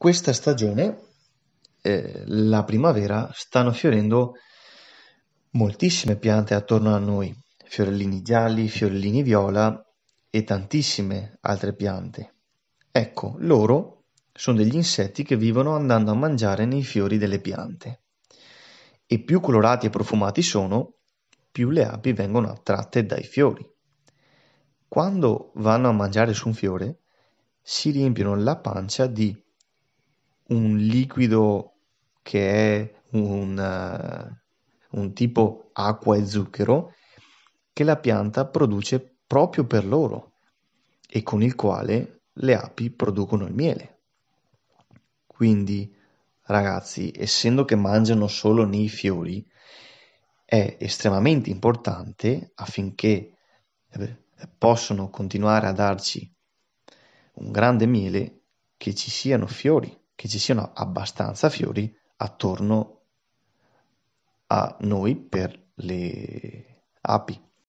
Questa stagione, eh, la primavera, stanno fiorendo moltissime piante attorno a noi, fiorellini gialli, fiorellini viola e tantissime altre piante. Ecco, loro sono degli insetti che vivono andando a mangiare nei fiori delle piante. E più colorati e profumati sono, più le api vengono attratte dai fiori. Quando vanno a mangiare su un fiore, si riempiono la pancia di un liquido che è un, uh, un tipo acqua e zucchero che la pianta produce proprio per loro e con il quale le api producono il miele. Quindi, ragazzi, essendo che mangiano solo nei fiori, è estremamente importante affinché eh possano continuare a darci un grande miele che ci siano fiori che ci siano abbastanza fiori attorno a noi per le api.